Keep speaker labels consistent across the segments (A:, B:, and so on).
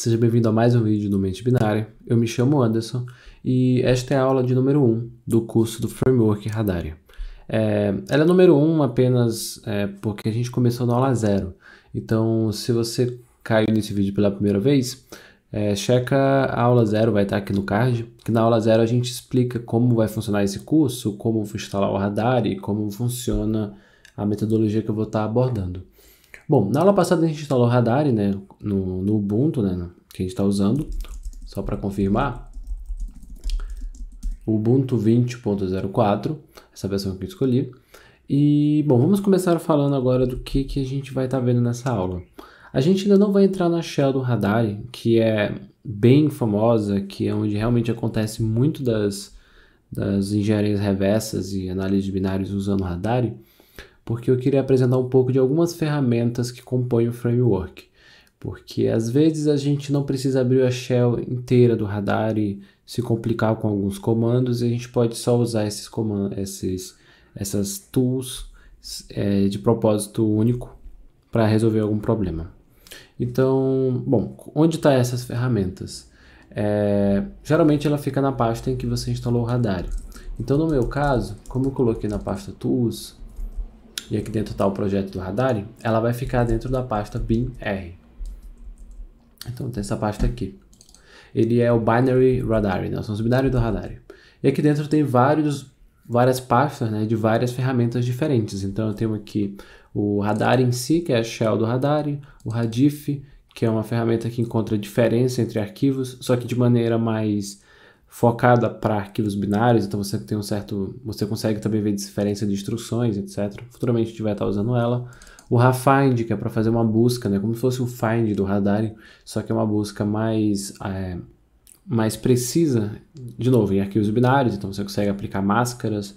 A: Seja bem-vindo a mais um vídeo do Mente Binária. Eu me chamo Anderson e esta é a aula de número 1 do curso do Framework Radaria. É, ela é número 1 apenas é, porque a gente começou na aula 0. Então, se você caiu nesse vídeo pela primeira vez, é, checa a aula 0, vai estar aqui no card, que na aula 0 a gente explica como vai funcionar esse curso, como instalar o radar e como funciona a metodologia que eu vou estar abordando. Bom, na aula passada a gente instalou o Radar né, no, no Ubuntu, né, que a gente está usando, só para confirmar. Ubuntu 20.04, essa versão que eu escolhi. E, bom, vamos começar falando agora do que, que a gente vai estar tá vendo nessa aula. A gente ainda não vai entrar na shell do Radar, que é bem famosa, que é onde realmente acontece muito das, das engenharias reversas e análise de binários usando o Radar porque eu queria apresentar um pouco de algumas ferramentas que compõem o framework. Porque às vezes a gente não precisa abrir a shell inteira do radar e se complicar com alguns comandos, e a gente pode só usar esses comandos, esses, essas tools é, de propósito único para resolver algum problema. Então, bom, onde está essas ferramentas? É, geralmente ela fica na pasta em que você instalou o radar. Então, no meu caso, como eu coloquei na pasta Tools, e aqui dentro está o projeto do Radar, ela vai ficar dentro da pasta binr. Então tem essa pasta aqui. Ele é o binary radar, né? são os binários do radar. E aqui dentro tem vários, várias pastas né, de várias ferramentas diferentes. Então eu tenho aqui o radar em si, que é a shell do radar, o Radif, que é uma ferramenta que encontra diferença entre arquivos, só que de maneira mais focada para arquivos binários, então você tem um certo, você consegue também ver diferença de instruções, etc. Futuramente você vai estar tá usando ela. O Rafind, que é para fazer uma busca, né, como se fosse o Find do Radar, só que é uma busca mais é, mais precisa, de novo, em arquivos binários, então você consegue aplicar máscaras,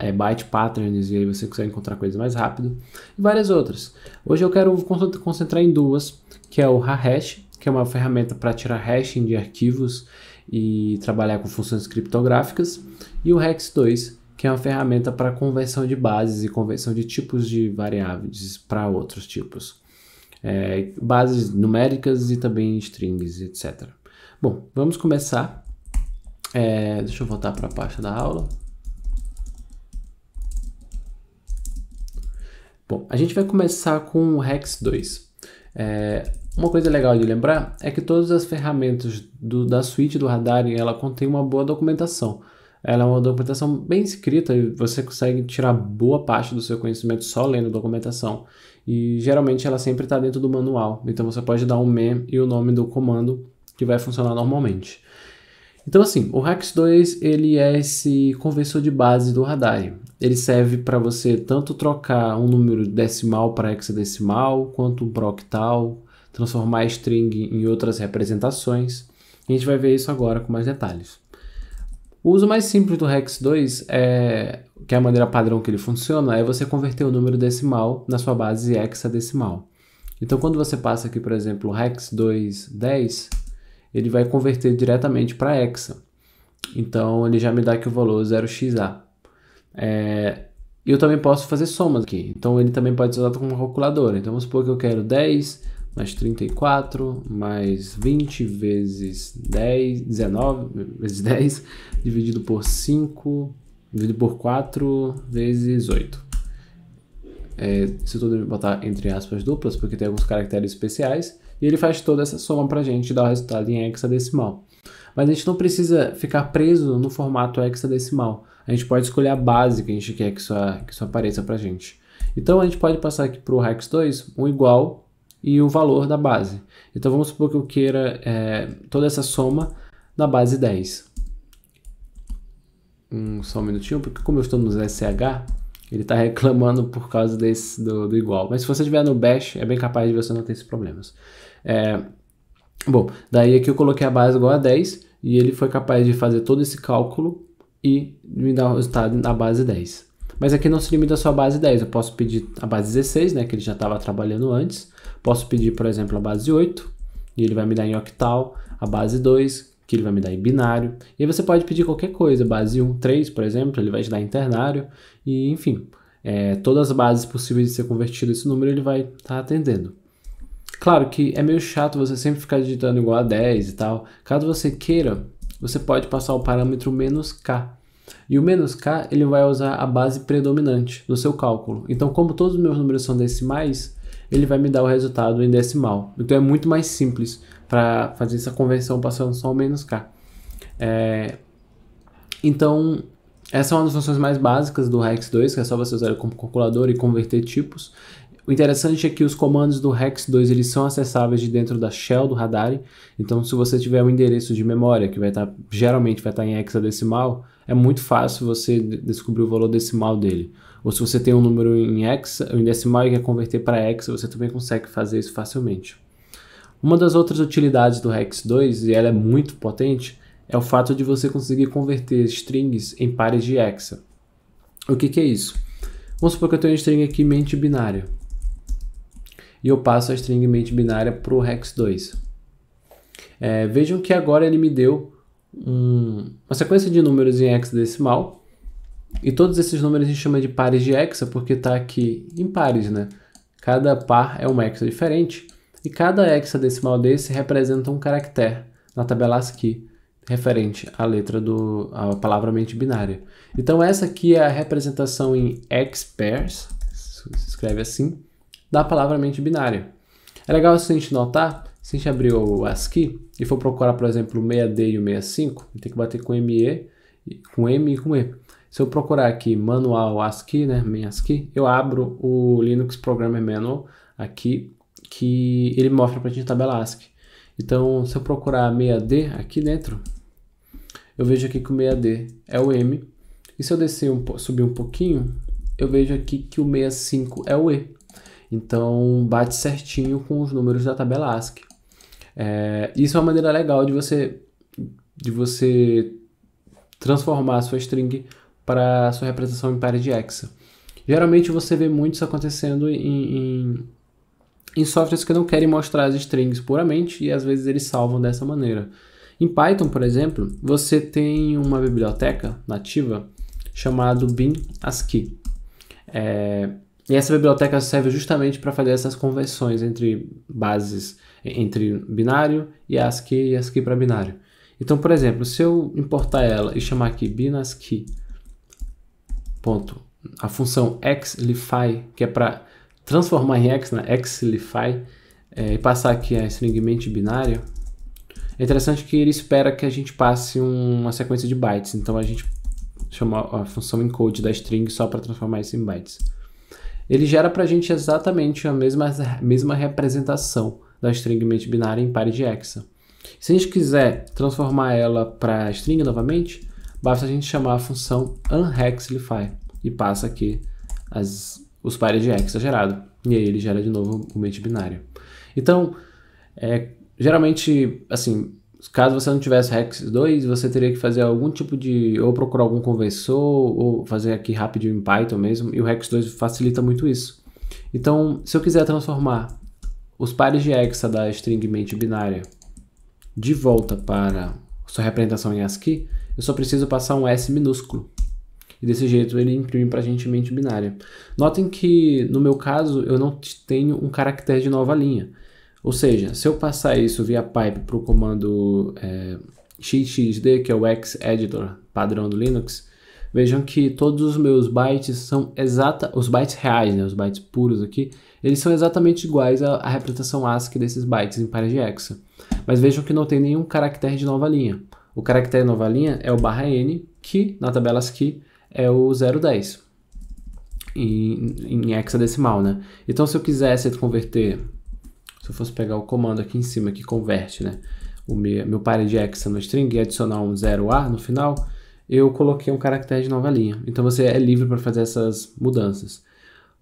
A: eh, byte patterns, e aí você consegue encontrar coisas mais rápido, e várias outras. Hoje eu quero concentrar em duas, que é o Hash, que é uma ferramenta para tirar hashing de arquivos e trabalhar com funções criptográficas, e o Hex2, que é uma ferramenta para conversão de bases e conversão de tipos de variáveis para outros tipos, é, bases numéricas e também strings, etc. Bom, vamos começar. É, deixa eu voltar para a pasta da aula. Bom, a gente vai começar com o Hex 2. É, uma coisa legal de lembrar é que todas as ferramentas do, da suíte do Radar ela contém uma boa documentação. Ela é uma documentação bem escrita e você consegue tirar boa parte do seu conhecimento só lendo a documentação. E geralmente ela sempre está dentro do manual, então você pode dar um mem e o nome do comando que vai funcionar normalmente. Então assim, o Hacks 2 ele é esse conversor de base do radar. Ele serve para você tanto trocar um número decimal para hexadecimal, quanto para octal, transformar string em outras representações. A gente vai ver isso agora com mais detalhes. O uso mais simples do Rex 2, é, que é a maneira padrão que ele funciona, é você converter o número decimal na sua base hexadecimal. Então, quando você passa aqui, por exemplo, Rex 2, 10, ele vai converter diretamente para hexa. Então, ele já me dá aqui o valor 0xA. É, eu também posso fazer somas aqui. Então, ele também pode ser usado como calculadora. Então, vamos supor que eu quero 10 mais 34, mais 20 vezes 10, 19, vezes 10, dividido por 5, dividido por 4, vezes 8. É, isso tudo eu botar entre aspas duplas, porque tem alguns caracteres especiais, e ele faz toda essa soma para a gente dar o resultado em hexadecimal. Mas a gente não precisa ficar preso no formato hexadecimal. A gente pode escolher a base que a gente quer que isso, que isso apareça para a gente. Então a gente pode passar aqui para o hex2 um igual e o valor da base. Então vamos supor que eu queira é, toda essa soma na base 10. Um, só um minutinho, porque como eu estou no SH, ele está reclamando por causa desse, do, do, igual. Mas se você estiver no bash, é bem capaz de você não ter esses problemas. É, bom, daí aqui eu coloquei a base igual a 10 e ele foi capaz de fazer todo esse cálculo e me dar o resultado na base 10. Mas aqui não se limita só à base 10, eu posso pedir a base 16, né, que ele já estava trabalhando antes, Posso pedir, por exemplo, a base 8, e ele vai me dar em octal, a base 2, que ele vai me dar em binário. E aí você pode pedir qualquer coisa, base 1, 3, por exemplo, ele vai te dar em ternário, e enfim, é, todas as bases possíveis de ser convertido esse número ele vai estar tá atendendo. Claro que é meio chato você sempre ficar digitando igual a 10 e tal. Caso você queira, você pode passar o parâmetro menos "k". E o menos "k" ele vai usar a base predominante no seu cálculo. Então, como todos os meus números são decimais, ele vai me dar o resultado em decimal. Então é muito mais simples para fazer essa conversão passando só o menos k. É, então, essa é uma das funções mais básicas do Rex2, que é só você usar como calculador e converter tipos. O interessante é que os comandos do Rex2 eles são acessáveis de dentro da shell do Radar. Então, se você tiver um endereço de memória que vai estar tá, geralmente vai estar tá em hexadecimal, é muito fácil você descobrir o valor decimal dele. Ou se você tem um número em hexa, em decimal e quer converter para hexa, você também consegue fazer isso facilmente. Uma das outras utilidades do hex2, e ela é muito potente, é o fato de você conseguir converter strings em pares de hexa. O que, que é isso? Vamos supor que eu tenho uma string aqui mente binária. E eu passo a string mente binária para o hex2. É, vejam que agora ele me deu um, uma sequência de números em hexadecimal e todos esses números a gente chama de pares de hexa porque está aqui em pares, né? Cada par é um hexa diferente e cada hexadecimal desse representa um caractere na tabela ASCII referente à letra do à palavra mente binária. Então essa aqui é a representação em pairs se escreve assim, da palavra mente binária. É legal se a gente notar, se a gente abrir o ASCII e for procurar, por exemplo, o 6D e o 65, tem que bater com ME, com M e com E. Se eu procurar aqui manual ASCII, né, main ASCII, eu abro o Linux Programmer Manual aqui, que ele mostra para a gente a tabela ASCII. Então, se eu procurar 6D aqui dentro, eu vejo aqui que o 6D é o M. E se eu descer um, subir um pouquinho, eu vejo aqui que o 65 é o E. Então, bate certinho com os números da tabela ASCII. É, isso é uma maneira legal de você, de você transformar a sua string para sua representação em pares de hexa. Geralmente você vê muito isso acontecendo em, em, em, softwares que não querem mostrar as strings puramente e às vezes eles salvam dessa maneira. Em Python, por exemplo, você tem uma biblioteca nativa chamada binASCII. É, e essa biblioteca serve justamente para fazer essas conversões entre bases, entre binário e ASCII e ASCII para binário. Então, por exemplo, se eu importar ela e chamar aqui binASCII Ponto. A função xlify, que é para transformar em x, né? xlify, é, e passar aqui a string binária binário, é interessante que ele espera que a gente passe uma sequência de bytes. Então a gente chama a função encode da string só para transformar isso em bytes. Ele gera para a gente exatamente a mesma, a mesma representação da string binária em pare de hexa. Se a gente quiser transformar ela para string novamente, basta a gente chamar a função unhexlify e passa aqui as, os pares de hexa gerado. E aí ele gera de novo o mente binário. Então, é, geralmente, assim, caso você não tivesse hex 2, você teria que fazer algum tipo de. ou procurar algum conversor, ou fazer aqui rápido em Python mesmo, e o hex 2 facilita muito isso. Então, se eu quiser transformar os pares de hexa da string mente binária de volta para sua representação em ASCII, eu só preciso passar um S minúsculo. E desse jeito ele imprime para a gente mente binária. Notem que no meu caso eu não tenho um caractere de nova linha. Ou seja, se eu passar isso via pipe para o comando é, xxd, que é o X-Editor padrão do Linux, vejam que todos os meus bytes são exata, os bytes reais, né, os bytes puros aqui, eles são exatamente iguais à, à representação ASCII desses bytes em pares de hexa. Mas vejam que não tem nenhum caractere de nova linha. O caractere tá nova linha é o barra N, que na tabela ASCII é o 010, em, em hexadecimal, né? Então, se eu quisesse converter, se eu fosse pegar o comando aqui em cima que converte, né? O meu, par de hexa no string e adicionar um 0A no final, eu coloquei um caractere de nova linha. Então, você é livre para fazer essas mudanças.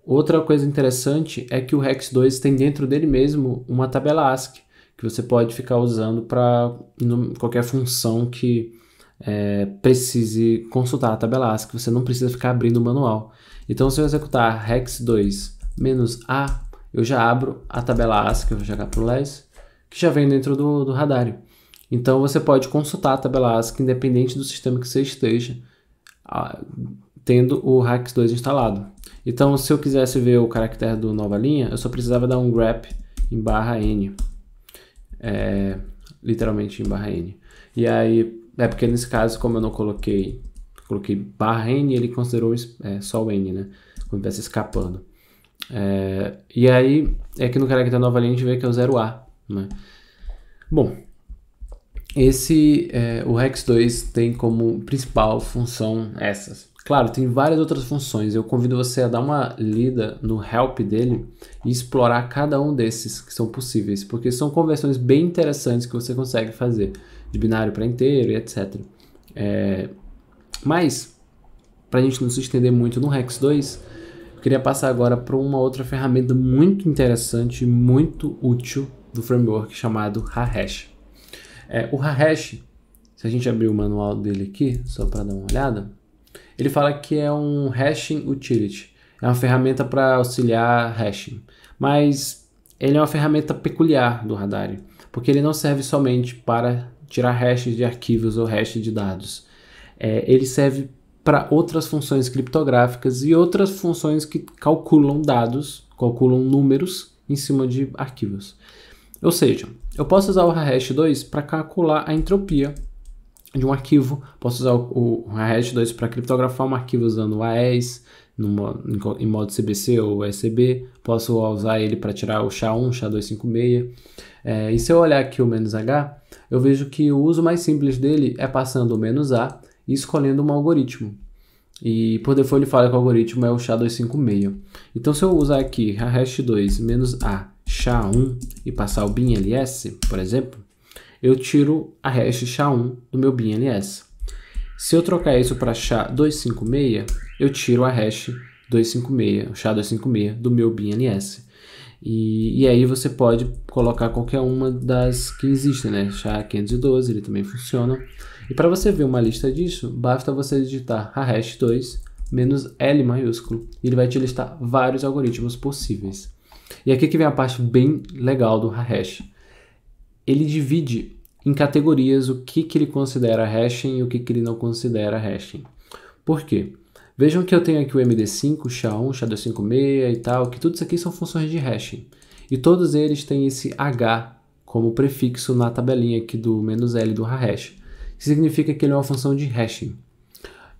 A: Outra coisa interessante é que o Hex 2 tem dentro dele mesmo uma tabela ASCII, que você pode ficar usando para qualquer função que é, precise consultar a tabela ASCII, que você não precisa ficar abrindo o manual. Então, se eu executar hex2 A, eu já abro a tabela ASCII, que eu vou jogar para o LES, que já vem dentro do, do radar. Então, você pode consultar a tabela ASCII independente do sistema que você esteja, tendo o hex2 instalado. Então, se eu quisesse ver o caractere do nova linha, eu só precisava dar um grep em barra N é, literalmente em Bahrein. E aí, é porque nesse caso, como eu não coloquei, coloquei Bahrein, ele considerou é, só o N, né? Como estivesse escapando. É, e aí, é que no caractere nova linha a gente vê que é o 0A, né? Bom, esse, é, o Rex 2 tem como principal função essas. Claro, tem várias outras funções. Eu convido você a dar uma lida no help dele e explorar cada um desses que são possíveis, porque são conversões bem interessantes que você consegue fazer de binário para inteiro e etc. É... Mas, para a gente não se estender muito no Rex 2, eu queria passar agora para uma outra ferramenta muito interessante, muito útil do framework chamado Hash. É, o Hash, se a gente abrir o manual dele aqui, só para dar uma olhada ele fala que é um hashing utility, é uma ferramenta para auxiliar hashing, mas ele é uma ferramenta peculiar do Radar, porque ele não serve somente para tirar hashes de arquivos ou hash de dados. É, ele serve para outras funções criptográficas e outras funções que calculam dados, calculam números em cima de arquivos. Ou seja, eu posso usar o hash 2 para calcular a entropia de um arquivo. Posso usar o, o Hash2 para criptografar um arquivo usando o AES numa, em modo CBC ou ECB Posso usar ele para tirar o SHA-1, SHA-256. É, e se eu olhar aqui o menos "-h", eu vejo que o uso mais simples dele é passando o menos "-a", e escolhendo um algoritmo. E por default ele fala que o algoritmo é o SHA-256. Então se eu usar aqui a hash2 menos a SHA-1 e passar o binls, por exemplo, eu tiro a hash SHA-1 do meu BNS. Se eu trocar isso para SHA-256, eu tiro a hash 256, SHA-256 do meu BNS. E, e, aí você pode colocar qualquer uma das que existem, né? SHA-512, ele também funciona. E para você ver uma lista disso, basta você digitar a hash 2 menos L maiúsculo. E ele vai te listar vários algoritmos possíveis. E aqui que vem a parte bem legal do hash. Ele divide em categorias o que, que ele considera hashing e o que, que ele não considera hashing. Por quê? Vejam que eu tenho aqui o MD5, SHA-1, SHA-256 e tal, que tudo isso aqui são funções de hashing. E todos eles têm esse H como prefixo na tabelinha aqui do "-l", do hash, que significa que ele é uma função de hashing.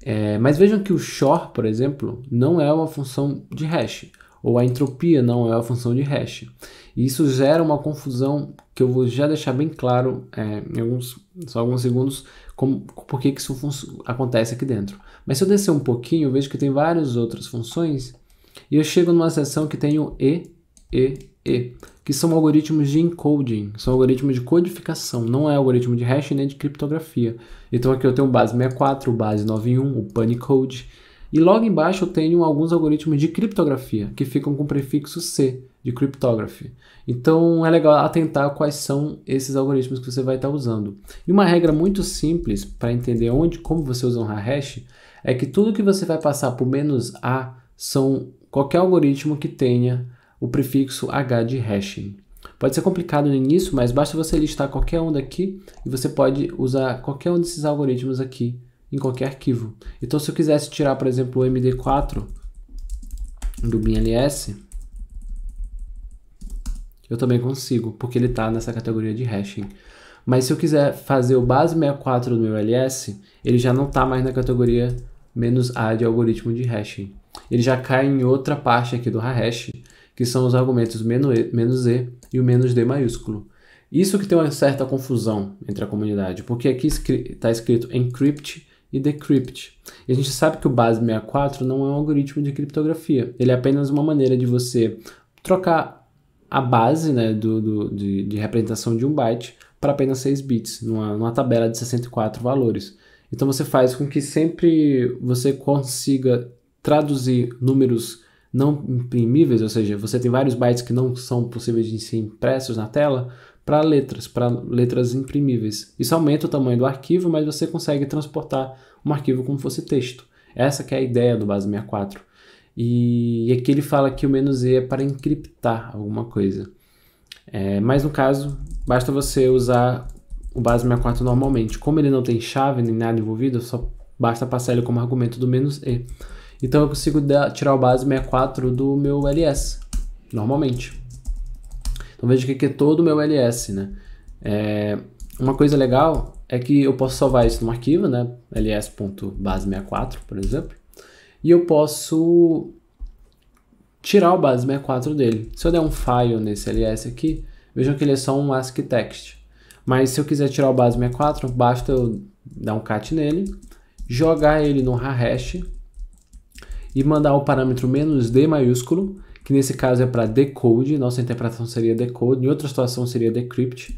A: É, mas vejam que o shor, por exemplo, não é uma função de hash ou a entropia não é a função de hash. E isso gera uma confusão que eu vou já deixar bem claro é, em alguns, só alguns segundos como, por que isso acontece aqui dentro. Mas se eu descer um pouquinho, eu vejo que tem várias outras funções e eu chego numa seção que tem o E, E, E, que são algoritmos de encoding, são algoritmos de codificação, não é algoritmo de hash nem de criptografia. Então aqui eu tenho o base 64, o base 91, o Panicode, e logo embaixo eu tenho alguns algoritmos de criptografia, que ficam com o prefixo C, de cryptography. Então é legal atentar quais são esses algoritmos que você vai estar usando. E uma regra muito simples para entender onde, como você usa um hash, é que tudo que você vai passar por menos A são qualquer algoritmo que tenha o prefixo H de hashing. Pode ser complicado no início, mas basta você listar qualquer um daqui e você pode usar qualquer um desses algoritmos aqui em qualquer arquivo. Então, se eu quisesse tirar, por exemplo, o MD4 do BinLS, eu também consigo, porque ele está nessa categoria de hashing. Mas se eu quiser fazer o base 64 do meu LS, ele já não está mais na categoria menos A de algoritmo de hashing. Ele já cai em outra parte aqui do hash, que são os argumentos menos e, e e o menos D maiúsculo. Isso que tem uma certa confusão entre a comunidade, porque aqui está escrito encrypt e decrypt. E a gente sabe que o BASE64 não é um algoritmo de criptografia, ele é apenas uma maneira de você trocar a base né, do, do de, de, representação de um byte para apenas 6 bits, numa, numa tabela de 64 valores. Então você faz com que sempre você consiga traduzir números não imprimíveis, ou seja, você tem vários bytes que não são possíveis de ser impressos na tela, para letras, para letras imprimíveis. Isso aumenta o tamanho do arquivo, mas você consegue transportar um arquivo como fosse texto. Essa que é a ideia do Base 64. E, aqui ele fala que o menos "-e", é para encriptar alguma coisa. É, mas no caso, basta você usar o Base 64 normalmente. Como ele não tem chave nem nada envolvido, só basta passar ele como argumento do menos "-e". Então eu consigo tirar o Base 64 do meu LS, normalmente. Então veja que aqui é todo o meu ls, né? É, uma coisa legal é que eu posso salvar isso num arquivo, né? ls.base64, por exemplo. E eu posso tirar o base64 dele. Se eu der um file nesse ls aqui, vejam que ele é só um ASCII text. Mas se eu quiser tirar o base64, basta eu dar um cat nele, jogar ele no hash e mandar o parâmetro menos "d" maiúsculo que nesse caso é para decode, nossa interpretação seria decode, em outra situação seria decrypt,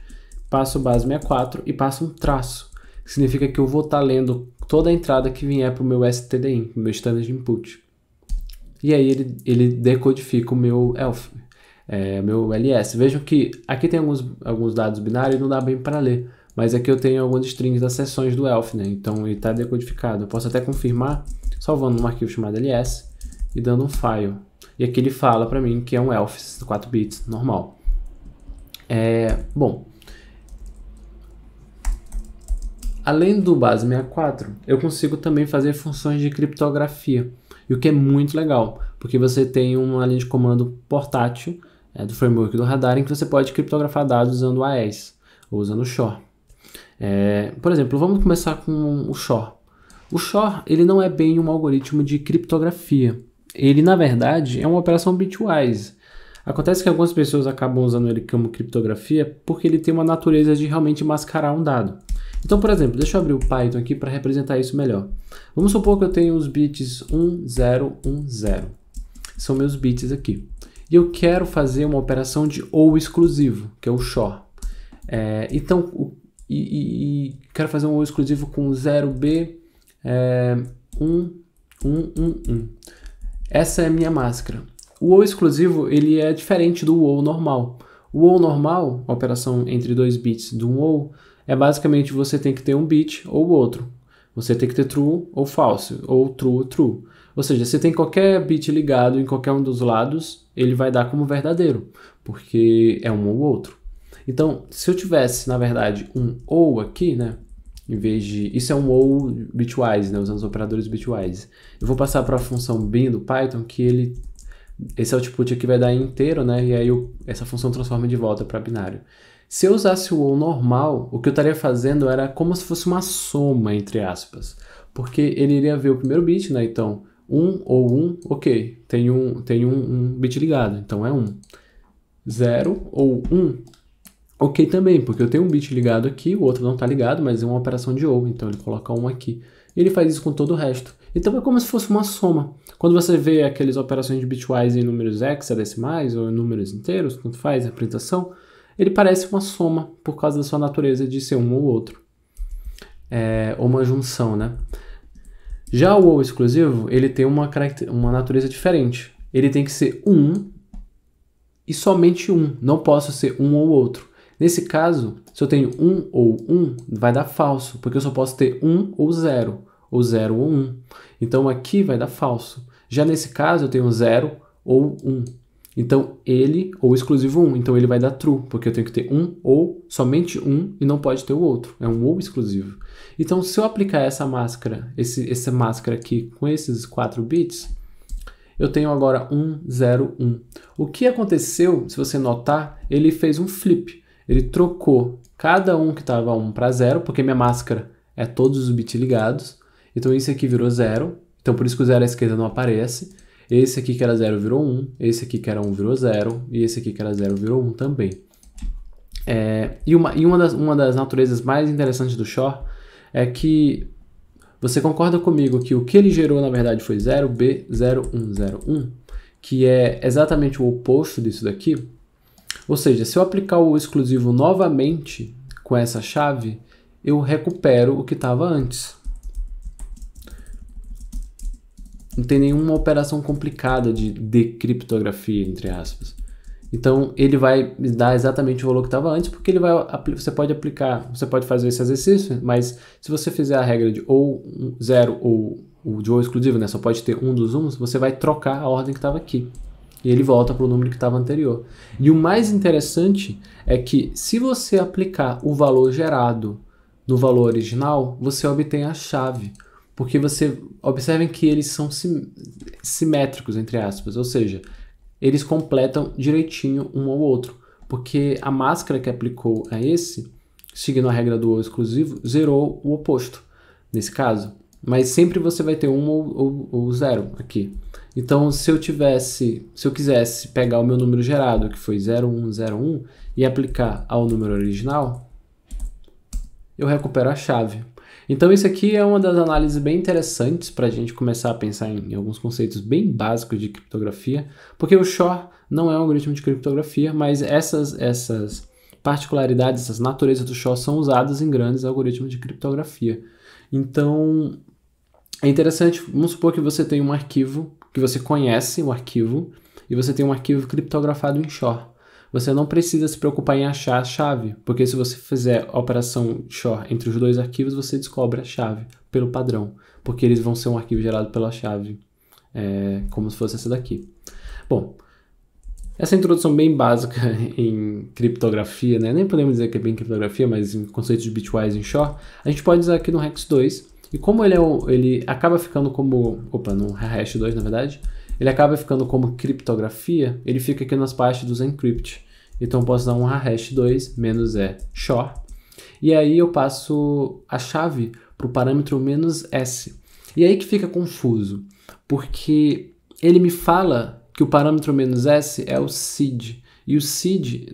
A: passo base 64 e passo um traço, que significa que eu vou estar tá lendo toda a entrada que vier para o meu STDIN, meu standard input. E aí ele, ele decodifica o meu ELF, é, meu LS. Vejam que aqui tem alguns, alguns dados binários e não dá bem para ler, mas aqui eu tenho alguns strings das sessões do ELF, né? então ele está decodificado. Eu posso até confirmar salvando um arquivo chamado LS e dando um file. E aqui ele fala para mim que é um ELF 4 bits normal. É, bom, além do base 64, eu consigo também fazer funções de criptografia. E o que é muito legal, porque você tem uma linha de comando portátil é, do framework do radar em que você pode criptografar dados usando o AES ou usando o SHOR. É, por exemplo, vamos começar com o SHOR. O SHOR ele não é bem um algoritmo de criptografia, ele na verdade é uma operação bitwise. Acontece que algumas pessoas acabam usando ele como criptografia porque ele tem uma natureza de realmente mascarar um dado. Então, por exemplo, deixa eu abrir o Python aqui para representar isso melhor. Vamos supor que eu tenho os bits 1010. São meus bits aqui. E eu quero fazer uma operação de OU exclusivo, que é o SHOR. É, então, o, e, e, quero fazer um OU exclusivo com 0B111. 1, 1, 1, essa é a minha máscara. O WoW exclusivo ele é diferente do WoW normal. O WoW normal, operação entre dois bits do WoW, é basicamente você tem que ter um bit ou outro. Você tem que ter true ou falso ou true, true. Ou seja, se tem qualquer bit ligado em qualquer um dos lados, ele vai dar como verdadeiro, porque é um ou outro. Então, se eu tivesse, na verdade, um ou aqui, né? em vez de. Isso é um ou bitwise, né? Usando os operadores bitwise. Eu vou passar para a função bin do Python, que ele. Esse output aqui vai dar inteiro, né? E aí eu, essa função transforma de volta para binário. Se eu usasse o ou normal, o que eu estaria fazendo era como se fosse uma soma, entre aspas. Porque ele iria ver o primeiro bit, né? Então, 1 um ou 1, um, ok. Tem, um, tem um, um bit ligado, então é 1. Um. 0 ou 1, um, Ok também, porque eu tenho um bit ligado aqui, o outro não está ligado, mas é uma operação de OU, então ele coloca um aqui. Ele faz isso com todo o resto. Então é como se fosse uma soma. Quando você vê aquelas operações de bitwise em números hexadecimais ou em números inteiros, tanto faz, a representação, ele parece uma soma por causa da sua natureza de ser um ou outro. É, ou uma junção, né? Já o ou exclusivo, ele tem uma, uma natureza diferente. Ele tem que ser um e somente um. Não posso ser um ou outro. Nesse caso, se eu tenho 1 ou 1, vai dar falso, porque eu só posso ter 1 ou 0, ou 0 ou 1. Então aqui vai dar falso. Já nesse caso, eu tenho 0 ou 1. Então ele, ou exclusivo 1, então ele vai dar true, porque eu tenho que ter um ou somente um e não pode ter o outro, é um ou exclusivo. Então se eu aplicar essa máscara, esse, essa máscara aqui com esses 4 bits, eu tenho agora 1, 0, 1. O que aconteceu, se você notar, ele fez um flip. Ele trocou cada um que estava 1 para 0, porque minha máscara é todos os bits ligados. Então esse aqui virou 0, então por isso que o 0 à esquerda não aparece. Esse aqui que era 0 virou 1, esse aqui que era 1 virou 0, e esse aqui que era 0 virou 1 também. É, e uma, e uma, das, uma das naturezas mais interessantes do Shor é que você concorda comigo que o que ele gerou na verdade foi 0B0101, que é exatamente o oposto disso daqui? Ou seja, se eu aplicar o exclusivo novamente com essa chave, eu recupero o que estava antes. Não tem nenhuma operação complicada de decriptografia, entre aspas. Então ele vai me dar exatamente o valor que estava antes, porque ele vai você pode aplicar, você pode fazer esse exercício, mas se você fizer a regra de ou zero ou o de ou exclusivo, né, só pode ter um dos uns, você vai trocar a ordem que estava aqui e ele volta para o número que estava anterior. E o mais interessante é que se você aplicar o valor gerado no valor original, você obtém a chave, porque você observem que eles são sim, simétricos entre aspas, ou seja, eles completam direitinho um ao outro, porque a máscara que aplicou a esse, seguindo a regra do ou exclusivo, zerou o oposto nesse caso. Mas sempre você vai ter um ou, ou, ou zero aqui. Então, se eu tivesse, se eu quisesse pegar o meu número gerado, que foi 0101, e aplicar ao número original, eu recupero a chave. Então, isso aqui é uma das análises bem interessantes para a gente começar a pensar em, alguns conceitos bem básicos de criptografia, porque o SHOR não é um algoritmo de criptografia, mas essas, essas particularidades, essas naturezas do SHOR são usadas em grandes algoritmos de criptografia. Então, é interessante, vamos supor que você tem um arquivo, que você conhece o arquivo, e você tem um arquivo criptografado em SHOR. Você não precisa se preocupar em achar a chave, porque se você fizer a operação SHOR entre os dois arquivos, você descobre a chave pelo padrão, porque eles vão ser um arquivo gerado pela chave, é, como se fosse essa daqui. Bom, essa é introdução bem básica em criptografia, né? nem podemos dizer que é bem criptografia, mas em conceitos de bitwise em SHOR, a gente pode usar aqui no Hex 2, e como ele, é um, ele acaba ficando como. Opa, no hash 2 na verdade. Ele acaba ficando como criptografia, ele fica aqui nas partes dos encrypt. Então eu posso dar um hash 2 menos é short. E aí eu passo a chave para o parâmetro menos S. E aí que fica confuso, porque ele me fala que o parâmetro menos S é o seed. E o seed,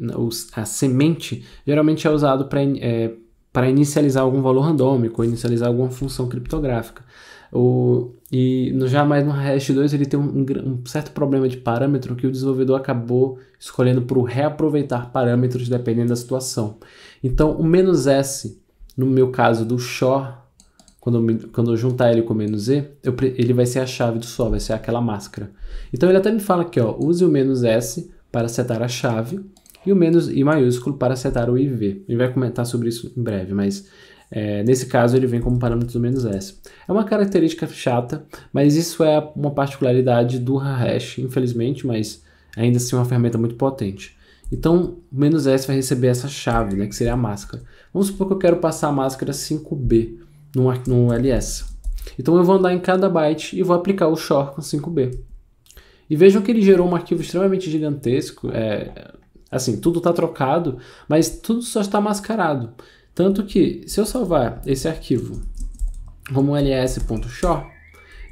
A: a semente, geralmente é usado para é, para inicializar algum valor randômico, inicializar alguma função criptográfica. O, e no, já mais no hash 2 ele tem um, um, certo problema de parâmetro que o desenvolvedor acabou escolhendo por reaproveitar parâmetros dependendo da situação. Então o menos "-s", no meu caso do shor, quando eu, quando eu juntar ele com menos "-e", eu, ele vai ser a chave do sol, vai ser aquela máscara. Então ele até me fala aqui, ó, use o menos "-s", para setar a chave e o menos I maiúsculo para setar o IV. Ele vai comentar sobre isso em breve, mas é, nesse caso ele vem como parâmetro do menos S. É uma característica chata, mas isso é uma particularidade do hash, infelizmente, mas ainda assim é uma ferramenta muito potente. Então, menos S vai receber essa chave, né, que seria a máscara. Vamos supor que eu quero passar a máscara 5B no LS. Então eu vou andar em cada byte e vou aplicar o short com 5B. E vejam que ele gerou um arquivo extremamente gigantesco, é, Assim, tudo está trocado, mas tudo só está mascarado. Tanto que, se eu salvar esse arquivo como ls.shor,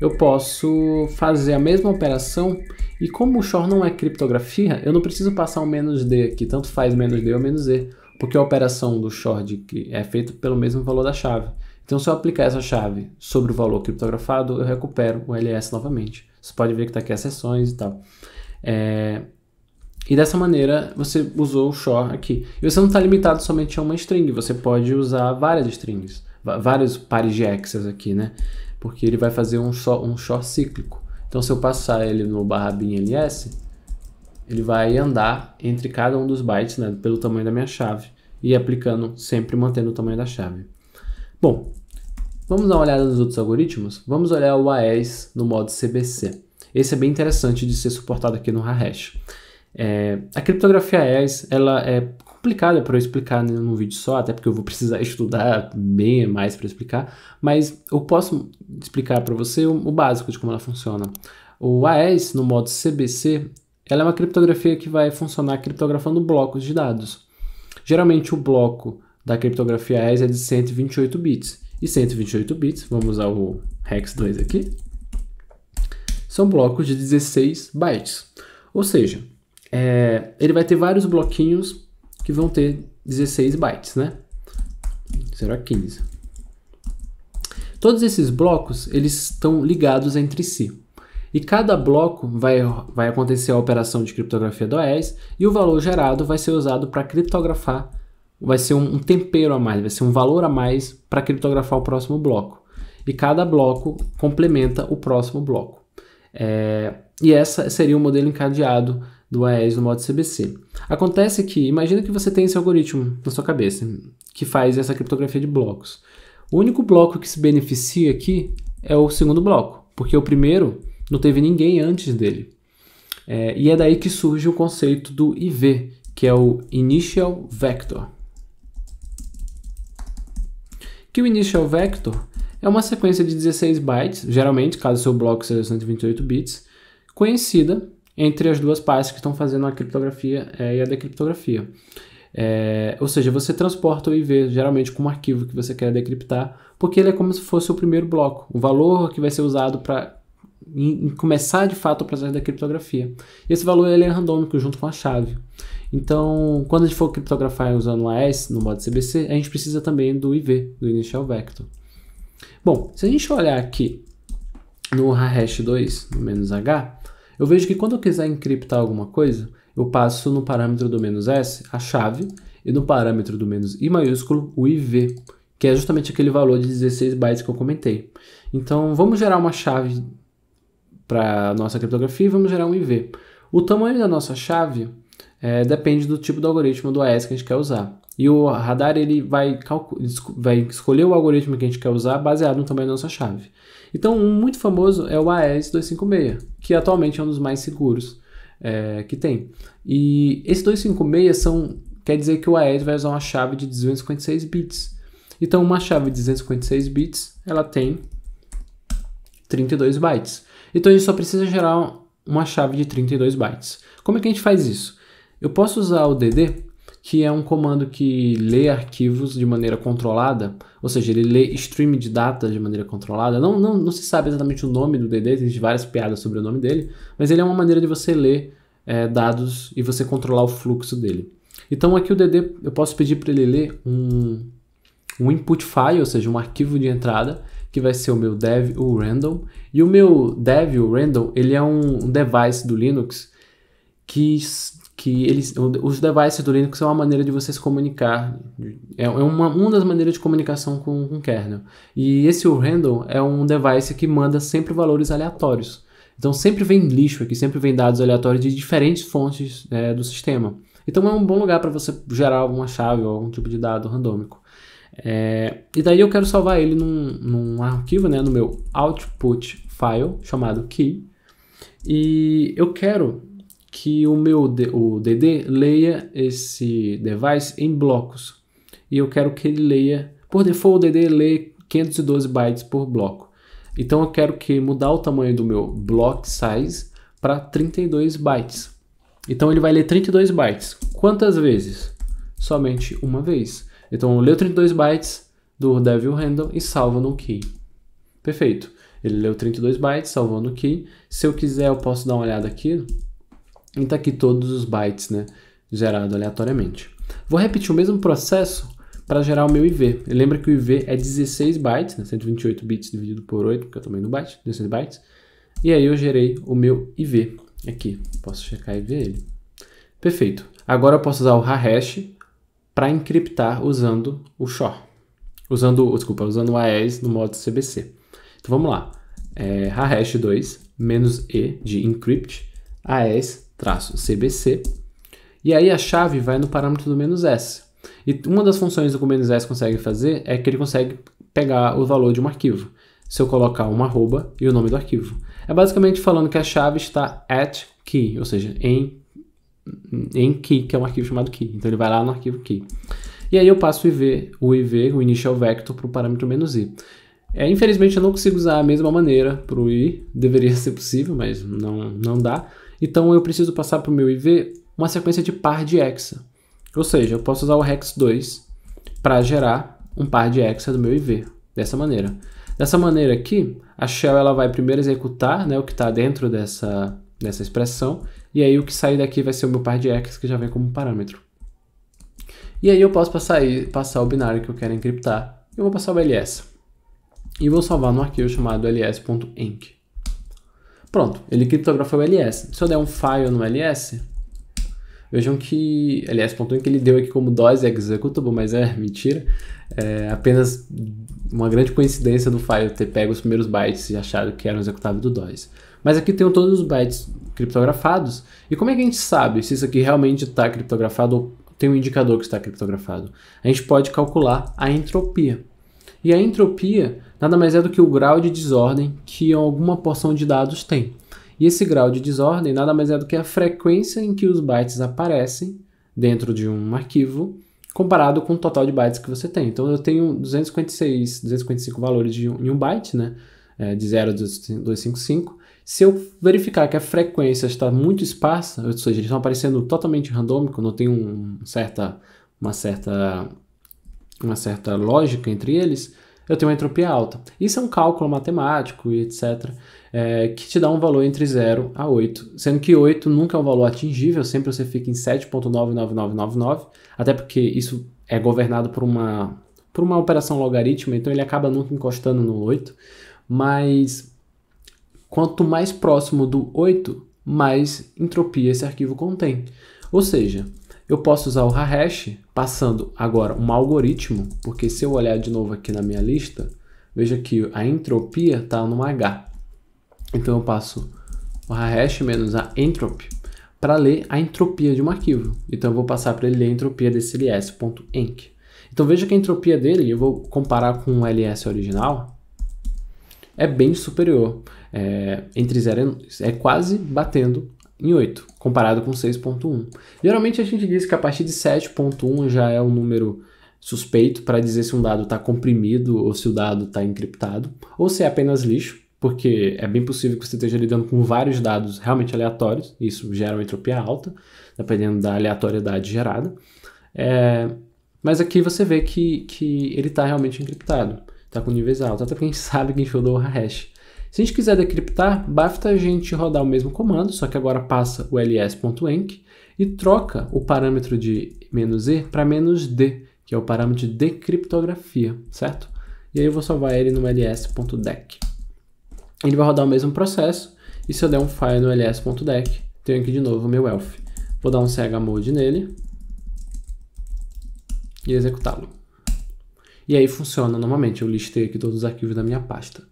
A: eu posso fazer a mesma operação e como o shor não é criptografia, eu não preciso passar o menos "-d", que tanto faz menos "-d" ou menos "-e", porque a operação do shor de, é feita pelo mesmo valor da chave. Então, se eu aplicar essa chave sobre o valor criptografado, eu recupero o ls novamente. Você pode ver que está aqui as seções e tal. É, e dessa maneira você usou o shore aqui. E você não está limitado somente a uma string, você pode usar várias strings, vários pares de hexas aqui, né? Porque ele vai fazer um, só, um cíclico. Então se eu passar ele no barra bin ls, ele vai andar entre cada um dos bytes, né, pelo tamanho da minha chave, e aplicando sempre mantendo o tamanho da chave. Bom, vamos dar uma olhada nos outros algoritmos? Vamos olhar o AES no modo CBC. Esse é bem interessante de ser suportado aqui no Hash. É, a criptografia AES, ela é complicada para eu explicar né, num vídeo só, até porque eu vou precisar estudar bem mais para explicar, mas eu posso explicar para você o, o, básico de como ela funciona. O AES, no modo CBC, ela é uma criptografia que vai funcionar criptografando blocos de dados. Geralmente o bloco da criptografia AES é de 128 bits. E 128 bits, vamos usar o hex 2 aqui, são blocos de 16 bytes. Ou seja, é, ele vai ter vários bloquinhos que vão ter 16 bytes, né? 0 a 15. Todos esses blocos, eles estão ligados entre si. E cada bloco vai, vai acontecer a operação de criptografia do AES e o valor gerado vai ser usado para criptografar, vai ser um, um, tempero a mais, vai ser um valor a mais para criptografar o próximo bloco. E cada bloco complementa o próximo bloco. É, e essa seria o modelo encadeado do AES no modo CBC. Acontece que, imagina que você tem esse algoritmo na sua cabeça, que faz essa criptografia de blocos. O único bloco que se beneficia aqui é o segundo bloco, porque o primeiro não teve ninguém antes dele. É, e é daí que surge o conceito do IV, que é o Initial Vector. Que o Initial Vector é uma sequência de 16 bytes, geralmente, caso seu bloco seja 128 bits, conhecida entre as duas partes que estão fazendo a criptografia é, e a decriptografia. É, ou seja, você transporta o IV geralmente com um arquivo que você quer decriptar, porque ele é como se fosse o primeiro bloco, o valor que vai ser usado para começar de fato o processo da criptografia. Esse valor ele é randômico junto com a chave. Então, quando a gente for criptografar usando o AES no modo CBC, a gente precisa também do IV, do Initial Vector. Bom, se a gente olhar aqui no hash 2, no menos "h", eu vejo que quando eu quiser encriptar alguma coisa, eu passo no parâmetro do menos "-s", a chave, e no parâmetro do menos "-i", maiúsculo, o IV, que é justamente aquele valor de 16 bytes que eu comentei. Então, vamos gerar uma chave para nossa criptografia e vamos gerar um IV. O tamanho da nossa chave é, depende do tipo do algoritmo do AES que a gente quer usar. E o radar ele vai, vai escolher o algoritmo que a gente quer usar baseado no tamanho da nossa chave. Então, um muito famoso é o AES 256, que atualmente é um dos mais seguros é, que tem. E esse 256 são, quer dizer que o AES vai usar uma chave de 256 bits. Então, uma chave de 256 bits, ela tem 32 bytes. Então, a gente só precisa gerar uma chave de 32 bytes. Como é que a gente faz isso? Eu posso usar o DD que é um comando que lê arquivos de maneira controlada, ou seja, ele lê stream de data de maneira controlada. Não, não, não se sabe exatamente o nome do DD, existem várias piadas sobre o nome dele, mas ele é uma maneira de você ler é, dados e você controlar o fluxo dele. Então aqui o DD, eu posso pedir para ele ler um, um input file, ou seja, um arquivo de entrada, que vai ser o meu dev, o random. E o meu dev, o random, ele é um device do Linux que que eles, os devices do Linux são é uma maneira de você se comunicar, é, é uma, uma das maneiras de comunicação com, o kernel. E esse o é um device que manda sempre valores aleatórios. Então sempre vem lixo aqui, sempre vem dados aleatórios de diferentes fontes é, do sistema. Então é um bom lugar para você gerar alguma chave ou algum tipo de dado randômico. É, e daí eu quero salvar ele num, num arquivo, né, no meu output file chamado key. E eu quero que o meu o DD leia esse device em blocos. E eu quero que ele leia, por default o DD lê 512 bytes por bloco. Então eu quero que mudar o tamanho do meu block size para 32 bytes. Então ele vai ler 32 bytes. Quantas vezes? Somente uma vez. Então eu leio 32 bytes do devil handle e salvo no key. Perfeito. Ele leu 32 bytes, salvou no key. Se eu quiser, eu posso dar uma olhada aqui e está aqui todos os bytes né, gerados aleatoriamente. Vou repetir o mesmo processo para gerar o meu IV. Lembra que o IV é 16 bytes, né, 128 bits dividido por 8, que é o tamanho do byte, 16 bytes. E aí eu gerei o meu IV aqui. Posso checar e ver ele. Perfeito. Agora eu posso usar o hash para encriptar usando o SHA. Usando, desculpa, usando o AES no modo CBC. Então vamos lá. É, hash 2 menos E de encrypt AES traço CBC. E aí a chave vai no parâmetro do menos S. E uma das funções que o menos S consegue fazer é que ele consegue pegar o valor de um arquivo. Se eu colocar uma arroba e o nome do arquivo. É basicamente falando que a chave está at key, ou seja, em, em key, que é um arquivo chamado key. Então ele vai lá no arquivo key. E aí eu passo o IV, o IV, o initial vector, para o parâmetro menos i. É, infelizmente eu não consigo usar a mesma maneira para o i, deveria ser possível, mas não, não dá. Então eu preciso passar para o meu IV uma sequência de par de hexa. Ou seja, eu posso usar o hex2 para gerar um par de hexa do meu IV, dessa maneira. Dessa maneira aqui, a shell ela vai primeiro executar né, o que está dentro dessa, dessa expressão, e aí o que sair daqui vai ser o meu par de hex que já vem como parâmetro. E aí eu posso passar, passar o binário que eu quero encriptar, eu vou passar o ls. E vou salvar no arquivo chamado ls.enc. Pronto, ele criptografou o LS. Se eu der um file no LS, vejam que LS.1 que ele deu aqui como DOS executable, mas é mentira. É apenas uma grande coincidência do file ter pego os primeiros bytes e achado que era um executável do DOS. Mas aqui tem todos os bytes criptografados. E como é que a gente sabe se isso aqui realmente está criptografado ou tem um indicador que está criptografado? A gente pode calcular a entropia. E a entropia nada mais é do que o grau de desordem que alguma porção de dados tem. E esse grau de desordem nada mais é do que a frequência em que os bytes aparecem dentro de um arquivo comparado com o total de bytes que você tem. Então eu tenho 256, 255 valores de um, em um byte, né? É, de 0 a 255. Se eu verificar que a frequência está muito esparsa, ou seja, eles estão aparecendo totalmente randômico, não tem um certa, uma certa uma certa lógica entre eles, eu tenho uma entropia alta. Isso é um cálculo matemático e etc. É, que te dá um valor entre 0 a 8, sendo que 8 nunca é um valor atingível, sempre você fica em 7.99999, até porque isso é governado por uma, por uma operação logarítmica, então ele acaba nunca encostando no 8, mas quanto mais próximo do 8, mais entropia esse arquivo contém. Ou seja, eu posso usar o hash passando agora um algoritmo, porque se eu olhar de novo aqui na minha lista, veja que a entropia está no H. Então eu passo o hash menos a entropy para ler a entropia de um arquivo. Então eu vou passar para ele ler a entropia desse ls.enc. Então veja que a entropia dele, eu vou comparar com o ls original, é bem superior. É, entre zero, é quase batendo em 8, comparado com 6.1. Geralmente a gente diz que a partir de 7.1 já é um número suspeito para dizer se um dado está comprimido ou se o dado está encriptado, ou se é apenas lixo, porque é bem possível que você esteja lidando com vários dados realmente aleatórios, isso gera uma entropia alta, dependendo da aleatoriedade gerada. É, mas aqui você vê que, que ele está realmente encriptado, está com níveis altos, até porque a gente sabe que a o hash. Se a gente quiser decriptar, basta a gente rodar o mesmo comando, só que agora passa o ls.enc e troca o parâmetro de "-e", para "-d", que é o parâmetro de decriptografia, certo? E aí eu vou salvar ele no ls.dec. Ele vai rodar o mesmo processo, e se eu der um file no ls.dec, tenho aqui de novo o meu elf. Vou dar um chmod nele e executá-lo. E aí funciona normalmente, eu listei aqui todos os arquivos da minha pasta.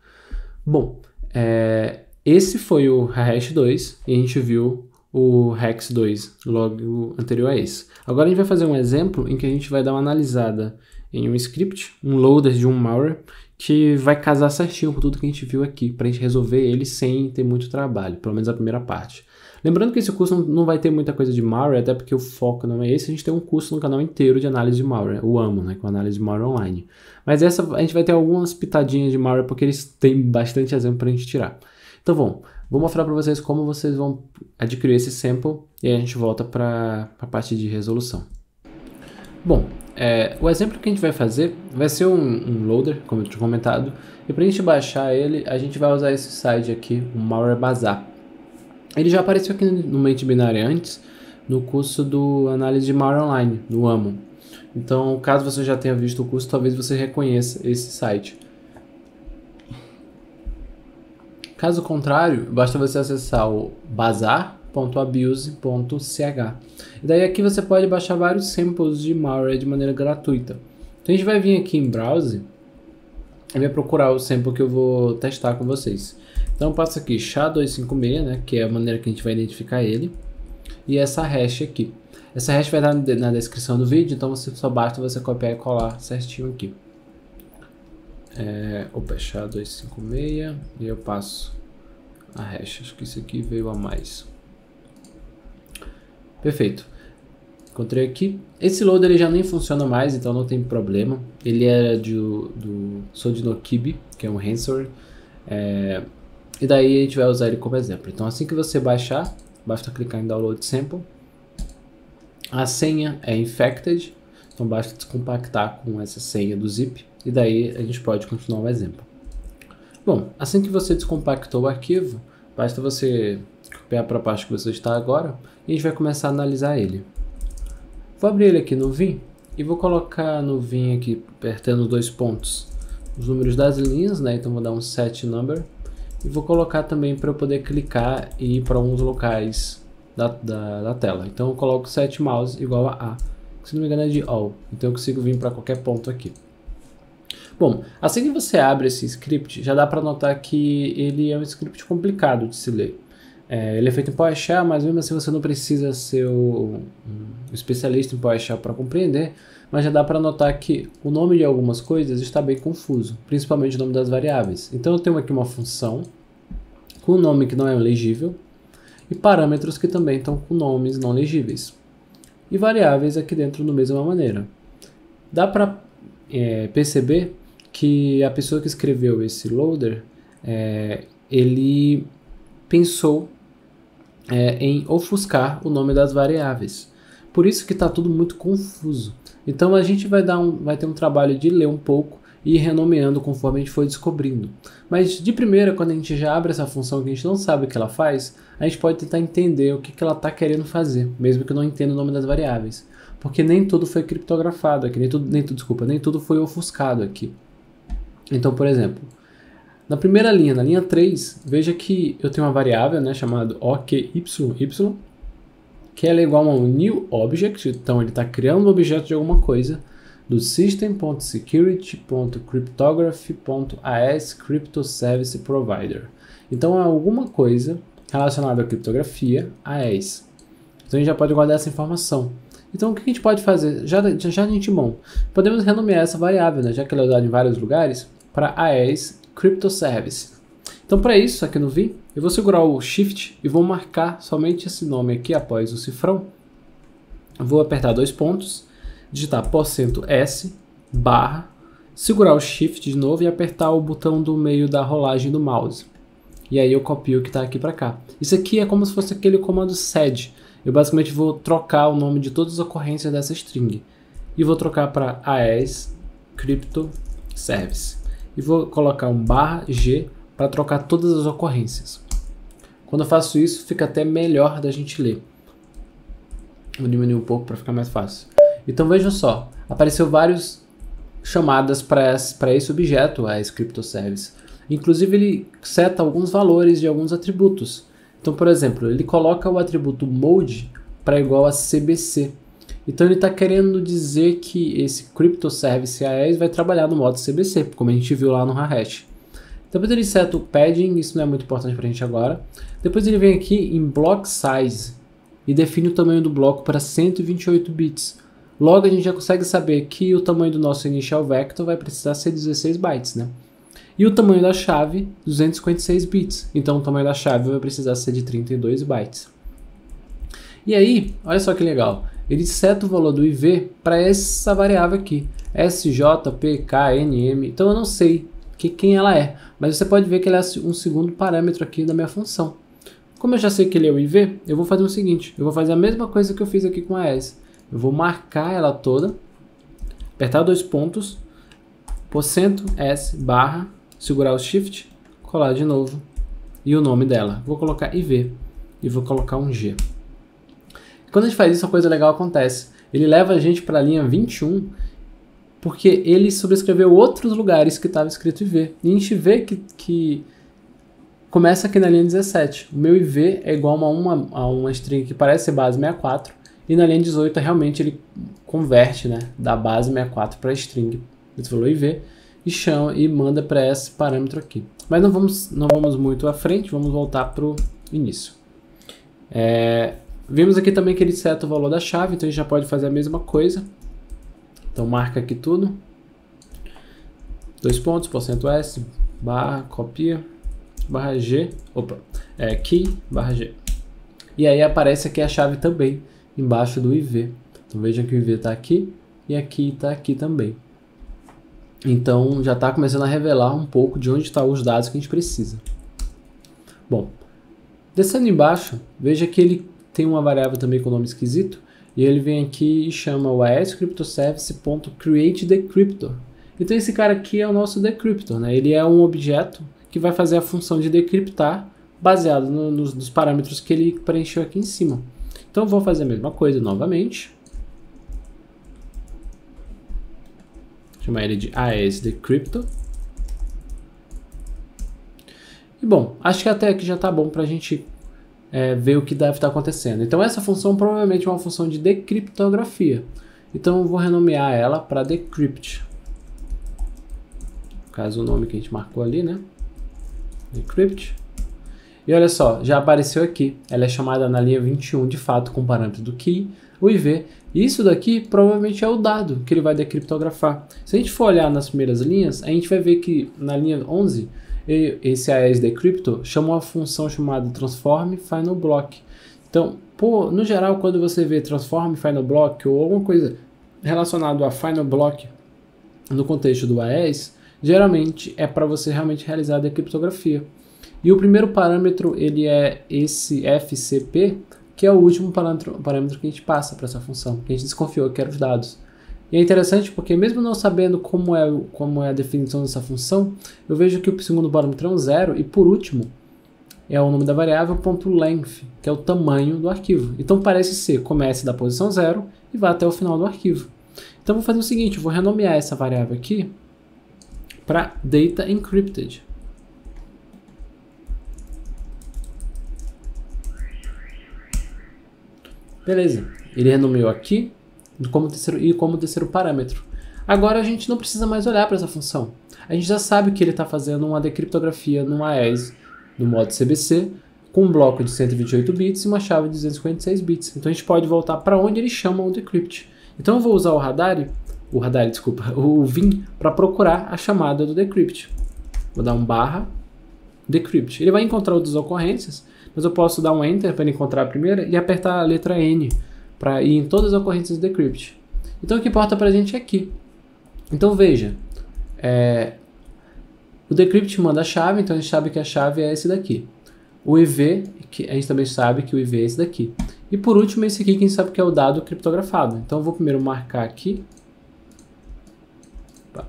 A: Bom, é, esse foi o Hash 2 e a gente viu o Hex 2 logo anterior a esse. Agora a gente vai fazer um exemplo em que a gente vai dar uma analisada em um script, um loader de um malware, que vai casar certinho com tudo que a gente viu aqui, para a gente resolver ele sem ter muito trabalho, pelo menos a primeira parte. Lembrando que esse curso não vai ter muita coisa de malware, até porque o foco não é esse. A gente tem um curso no canal inteiro de análise de malware, o AMO, né, com análise de malware online. Mas essa a gente vai ter algumas pitadinhas de malware porque eles têm bastante exemplo para a gente tirar. Então, bom, vou mostrar para vocês como vocês vão adquirir esse sample e aí a gente volta para a parte de resolução. Bom, é, o exemplo que a gente vai fazer vai ser um, um loader, como eu tinha comentado, e para a gente baixar ele, a gente vai usar esse site aqui, o Malware Bazaar. Ele já apareceu aqui no Mente Binária antes, no curso do Análise de Mar Online, no AMO. Então, caso você já tenha visto o curso, talvez você reconheça esse site. Caso contrário, basta você acessar o bazar.abuse.ch. E daí aqui você pode baixar vários samples de malware de maneira gratuita. Então a gente vai vir aqui em Browse e vai procurar o sample que eu vou testar com vocês. Então passa aqui SHA-256, né, que é a maneira que a gente vai identificar ele, e essa hash aqui. Essa hash vai estar na descrição do vídeo, então você só basta você copiar e colar certinho aqui. É, opa, SHA-256, e eu passo a hash, acho que isso aqui veio a mais. Perfeito. Encontrei aqui. Esse loader ele já nem funciona mais, então não tem problema. Ele era de, do Sodinokibi, que é um ransomware. É, e daí a gente vai usar ele como exemplo. Então assim que você baixar, basta clicar em Download Sample. A senha é infected, então basta descompactar com essa senha do zip e daí a gente pode continuar o exemplo. Bom, assim que você descompactou o arquivo, basta você copiar para a parte que você está agora e a gente vai começar a analisar ele. Vou abrir ele aqui no Vim e vou colocar no Vim aqui, apertando dois pontos, os números das linhas, né? Então vou dar um set number e vou colocar também para eu poder clicar e ir para alguns locais da, da, da, tela. Então eu coloco set mouse igual a A, se não me engano é de All. Então eu consigo vir para qualquer ponto aqui. Bom, assim que você abre esse script, já dá para notar que ele é um script complicado de se ler. É, ele é feito em PowerShell, mas mesmo assim você não precisa ser um especialista em PowerShell para compreender, mas já dá para notar que o nome de algumas coisas está bem confuso, principalmente o nome das variáveis. Então eu tenho aqui uma função com um nome que não é legível e parâmetros que também estão com nomes não legíveis. E variáveis aqui dentro da mesma maneira. Dá para é, perceber que a pessoa que escreveu esse loader, é, ele pensou é, em ofuscar o nome das variáveis. Por isso que está tudo muito confuso. Então a gente vai, dar um, vai ter um trabalho de ler um pouco e ir renomeando conforme a gente foi descobrindo. Mas de primeira, quando a gente já abre essa função que a gente não sabe o que ela faz, a gente pode tentar entender o que, que ela está querendo fazer, mesmo que não entenda o nome das variáveis. Porque nem tudo foi criptografado aqui, nem tudo, nem tudo, desculpa, nem tudo foi ofuscado aqui. Então, por exemplo, na primeira linha, na linha 3, veja que eu tenho uma variável né, chamada OKYY, que ela é igual a um new object, então ele está criando um objeto de alguma coisa, do system.security.cryptography.as crypto service provider. Então é alguma coisa relacionada à criptografia AES. Então a gente já pode guardar essa informação. Então o que a gente pode fazer? Já, já, já de antemão, podemos renomear essa variável, né? já que ela é usada em vários lugares, para AES Crypto Service. Então para isso, aqui no vim, eu vou segurar o Shift e vou marcar somente esse nome aqui após o cifrão. Vou apertar dois pontos, digitar %s, barra, segurar o Shift de novo e apertar o botão do meio da rolagem do mouse. E aí eu copio o que está aqui para cá. Isso aqui é como se fosse aquele comando sed. Eu basicamente vou trocar o nome de todas as ocorrências dessa string. E vou trocar para AES Crypto Service e vou colocar um barra G para trocar todas as ocorrências. Quando eu faço isso, fica até melhor da gente ler. Vou diminuir um pouco para ficar mais fácil. Então vejam só, apareceu várias chamadas para esse objeto, a Scripto Service. Inclusive ele seta alguns valores de alguns atributos. Então, por exemplo, ele coloca o atributo mode para igual a CBC. Então ele está querendo dizer que esse Crypto Service AES vai trabalhar no modo CBC, como a gente viu lá no Hash. Então, Depois ele seta o padding, isso não é muito importante para a gente agora. Depois ele vem aqui em block size e define o tamanho do bloco para 128 bits. Logo a gente já consegue saber que o tamanho do nosso initial vector vai precisar ser 16 bytes, né? E o tamanho da chave, 256 bits. Então o tamanho da chave vai precisar ser de 32 bytes. E aí, olha só que legal ele seta o valor do IV para essa variável aqui, sjpknm. Então eu não sei que, quem ela é, mas você pode ver que ela é um segundo parâmetro aqui da minha função. Como eu já sei que ele é o IV, eu vou fazer o seguinte, eu vou fazer a mesma coisa que eu fiz aqui com a S. Eu vou marcar ela toda, apertar dois pontos, porcento %s barra, segurar o shift, colar de novo e o nome dela. Vou colocar IV e vou colocar um G. E quando a gente faz isso, uma coisa legal acontece. Ele leva a gente para a linha 21, porque ele sobrescreveu outros lugares que estava escrito IV. E a gente vê que, que começa aqui na linha 17. O meu IV é igual a uma, a uma string que parece ser base 64, e na linha 18 realmente ele converte né, da base 64 para string. Ele falou IV e chama e manda para esse parâmetro aqui. Mas não vamos, não vamos muito à frente, vamos voltar para o início. É, Vimos aqui também que ele seta o valor da chave, então a gente já pode fazer a mesma coisa. Então marca aqui tudo. Dois pontos, porcento %s, barra, copia, barra G, opa, é key, barra G. E aí aparece aqui a chave também, embaixo do IV. Então vejam que o IV está aqui e aqui está aqui também. Então já está começando a revelar um pouco de onde estão tá os dados que a gente precisa. Bom, descendo embaixo, veja que ele tem uma variável também com nome esquisito, e ele vem aqui e chama o asCryptoService.createDecryptor. Então esse cara aqui é o nosso decryptor, né? ele é um objeto que vai fazer a função de decriptar baseado no, nos, nos parâmetros que ele preencheu aqui em cima. Então vou fazer a mesma coisa novamente. Chamar ele de asDecryptor. E bom, acho que até aqui já está bom para a gente é, ver o que deve estar tá acontecendo. Então essa função provavelmente é uma função de decriptografia. Então eu vou renomear ela para decrypt. No caso o nome que a gente marcou ali, né? Decrypt. E olha só, já apareceu aqui. Ela é chamada na linha 21, de fato, com o parâmetro do key, o IV. E isso daqui provavelmente é o dado que ele vai decriptografar. Se a gente for olhar nas primeiras linhas, a gente vai ver que na linha 11 esse AES decrypto chama uma função chamada transform final block. Então, no geral, quando você vê transform final block ou alguma coisa relacionada a final block no contexto do AES, geralmente é para você realmente realizar a decriptografia. E o primeiro parâmetro ele é esse FCP, que é o último parâmetro, parâmetro que a gente passa para essa função, que a gente desconfiou que era os dados. E é interessante porque mesmo não sabendo como é, como é a definição dessa função, eu vejo que o segundo parâmetro é um zero e por último é o nome da variável ponto .length, que é o tamanho do arquivo. Então parece ser, comece da posição zero e vá até o final do arquivo. Então vou fazer o seguinte, vou renomear essa variável aqui para data encrypted. Beleza, ele renomeou aqui, como terceiro, e como terceiro parâmetro. Agora a gente não precisa mais olhar para essa função. A gente já sabe que ele está fazendo uma decriptografia no AES no modo CBC, com um bloco de 128 bits e uma chave de 256 bits. Então a gente pode voltar para onde ele chama o decrypt. Então eu vou usar o radar, o radar, desculpa, o vim para procurar a chamada do decrypt. Vou dar um barra decrypt. Ele vai encontrar outras ocorrências, mas eu posso dar um enter para encontrar a primeira e apertar a letra N para ir em todas as ocorrências de decrypt. Então o que importa para a gente é aqui. Então veja, é, o decrypt manda a chave, então a gente sabe que a chave é esse daqui. O IV, que a gente também sabe que o IV é esse daqui. E por último, esse aqui, quem sabe que é o dado criptografado. Então eu vou primeiro marcar aqui. Opa.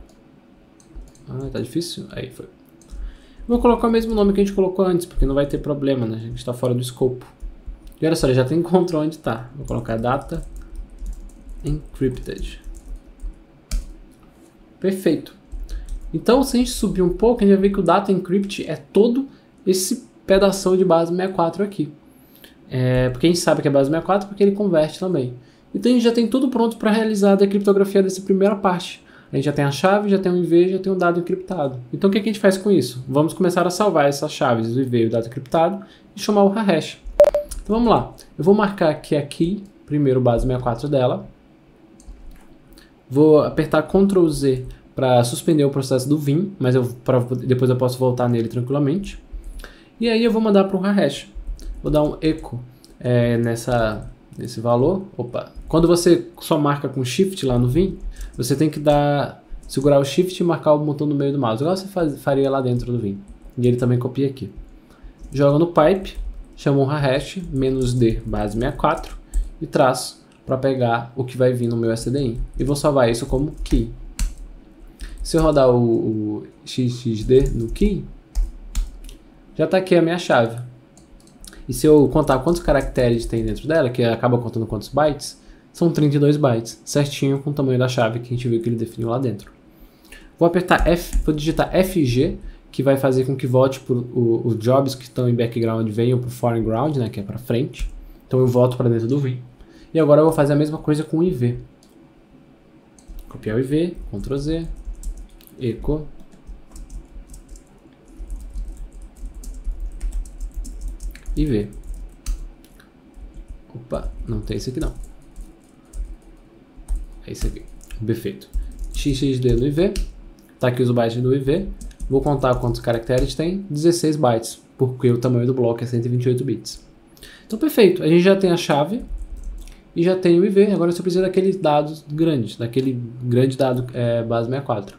A: Ah, tá difícil? Aí foi. Vou colocar o mesmo nome que a gente colocou antes, porque não vai ter problema, né? A gente está fora do escopo. E olha só, ele já tem controle onde está. Vou colocar data encrypted. Perfeito. Então, se a gente subir um pouco, a gente vai ver que o data encrypt é todo esse pedaço de base 64 aqui. É, porque a gente sabe que é base 64 porque ele converte também. Então a gente já tem tudo pronto para realizar a criptografia dessa primeira parte. A gente já tem a chave, já tem o IV, já tem o dado encriptado. Então o que a gente faz com isso? Vamos começar a salvar essas chaves, o IV e o dado encriptado, e chamar o hash. Então vamos lá. Eu vou marcar aqui aqui, primeiro base 64 dela. Vou apertar Ctrl Z para suspender o processo do Vim, mas eu, pra, depois eu posso voltar nele tranquilamente. E aí eu vou mandar para o Hash. Vou dar um eco é, nessa, nesse valor. Opa! Quando você só marca com Shift lá no Vim, você tem que dar segurar o Shift e marcar o botão no meio do mouse. Igual você faz, faria lá dentro do Vim. E ele também copia aqui. Joga no pipe chamo um hash menos d base 64 e traço para pegar o que vai vir no meu SDI. E vou salvar isso como key. Se eu rodar o, o xxd no key, já está aqui a minha chave. E se eu contar quantos caracteres tem dentro dela, que acaba contando quantos bytes, são 32 bytes, certinho com o tamanho da chave que a gente viu que ele definiu lá dentro. Vou apertar F, vou digitar FG que vai fazer com que vote por o, os jobs que estão em background venham para o foreground, né, que é para frente. Então eu volto para dentro do Vim. E agora eu vou fazer a mesma coisa com o IV. Copiar o IV, Ctrl Z, eco, IV. Opa, não tem esse aqui não. É esse aqui, o XXD no IV, tá aqui os bytes do IV, Vou contar quantos caracteres tem, 16 bytes, porque o tamanho do bloco é 128 bits. Então perfeito, a gente já tem a chave e já tem o IV, agora só preciso daquele dado grande, daquele grande dado é, base 64.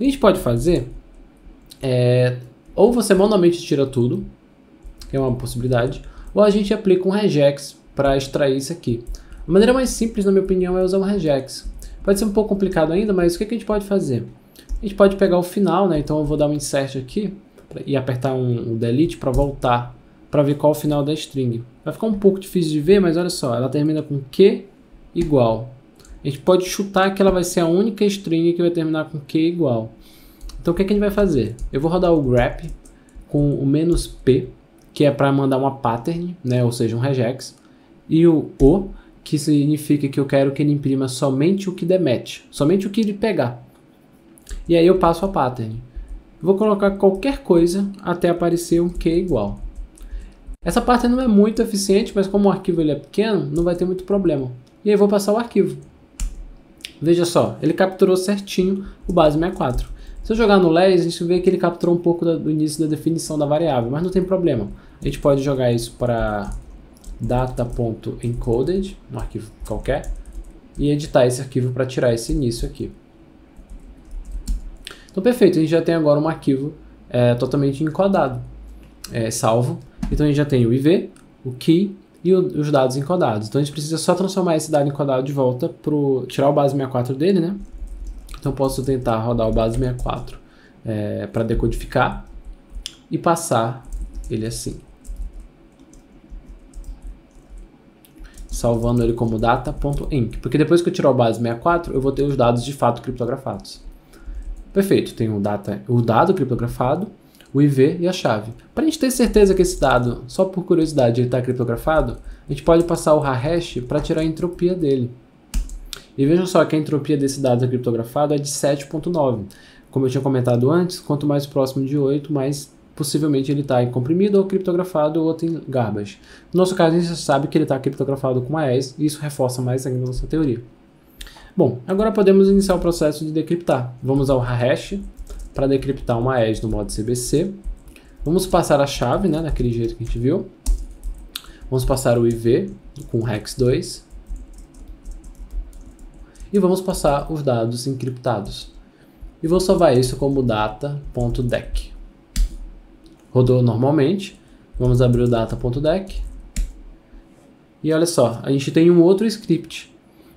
A: A gente pode fazer, é, ou você manualmente tira tudo, que é uma possibilidade, ou a gente aplica um regex para extrair isso aqui. A maneira mais simples, na minha opinião, é usar um regex. Pode ser um pouco complicado ainda, mas o que, que a gente pode fazer? A gente pode pegar o final, né? Então eu vou dar um insert aqui e apertar um, delete para voltar para ver qual é o final da string. Vai ficar um pouco difícil de ver, mas olha só, ela termina com Q igual. A gente pode chutar que ela vai ser a única string que vai terminar com Q igual. Então o que, é que a gente vai fazer? Eu vou rodar o grep com o menos "-p", que é para mandar uma pattern, né? ou seja, um regex, e o "-o", que significa que eu quero que ele imprima somente o que der match, somente o que ele pegar. E aí eu passo a pattern. Vou colocar qualquer coisa até aparecer um Q igual. Essa parte não é muito eficiente, mas como o arquivo ele é pequeno, não vai ter muito problema. E aí vou passar o arquivo. Veja só, ele capturou certinho o base 64. Se eu jogar no LES, a gente vê que ele capturou um pouco do início da definição da variável, mas não tem problema. A gente pode jogar isso para data.encoded, um arquivo qualquer, e editar esse arquivo para tirar esse início aqui. Então, perfeito, a gente já tem agora um arquivo é, totalmente encodado, é, salvo. Então, a gente já tem o IV, o key e o, os dados encodados. Então, a gente precisa só transformar esse dado encodado de volta para tirar o base 64 dele, né? Então, posso tentar rodar o base 64 é, para decodificar e passar ele assim. salvando ele como data.inc, porque depois que eu tirar o base 64, eu vou ter os dados de fato criptografados. Perfeito, tem o, data, o dado criptografado, o IV e a chave. Para a gente ter certeza que esse dado, só por curiosidade, está criptografado, a gente pode passar o hash para tirar a entropia dele. E vejam só que a entropia desse dado criptografado é de 7.9. Como eu tinha comentado antes, quanto mais próximo de 8, mais possivelmente ele está comprimido ou criptografado ou tem garbage. No nosso caso, a gente sabe que ele está criptografado com AES e isso reforça mais ainda a nossa teoria. Bom, agora podemos iniciar o processo de decriptar. Vamos ao hash para decriptar uma edge no modo CBC. Vamos passar a chave, né, daquele jeito que a gente viu. Vamos passar o IV com hex 2. E vamos passar os dados encriptados. E vou salvar isso como data.deck. Rodou normalmente. Vamos abrir o data.deck. E olha só, a gente tem um outro script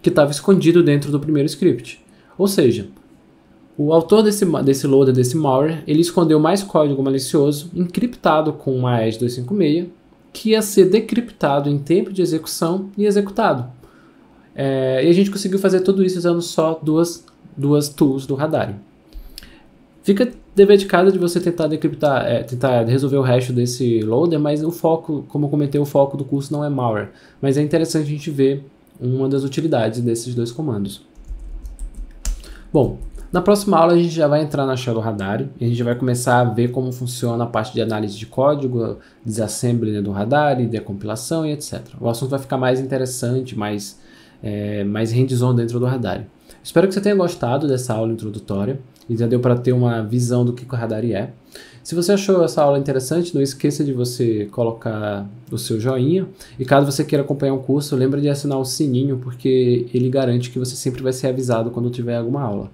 A: que estava escondido dentro do primeiro script. Ou seja, o autor desse, desse loader, desse malware, ele escondeu mais código malicioso encriptado com uma AES-256 que ia ser decriptado em tempo de execução e executado. É, e a gente conseguiu fazer tudo isso usando só duas, duas tools do radar. Fica dever de casa de você tentar decriptar, é, tentar resolver o resto desse loader, mas o foco, como eu comentei, o foco do curso não é malware. Mas é interessante a gente ver uma das utilidades desses dois comandos. Bom, na próxima aula a gente já vai entrar na Shell do radar a gente vai começar a ver como funciona a parte de análise de código, desassembly né, do radar decompilação e etc. O assunto vai ficar mais interessante, mais, é, mais hands-on dentro do radar. Espero que você tenha gostado dessa aula introdutória e já deu para ter uma visão do que o radar é. Se você achou essa aula interessante, não esqueça de você colocar o seu joinha. E caso você queira acompanhar um curso, lembre de assinar o sininho, porque ele garante que você sempre vai ser avisado quando tiver alguma aula.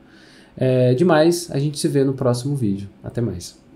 A: É, demais, a gente se vê no próximo vídeo. Até mais.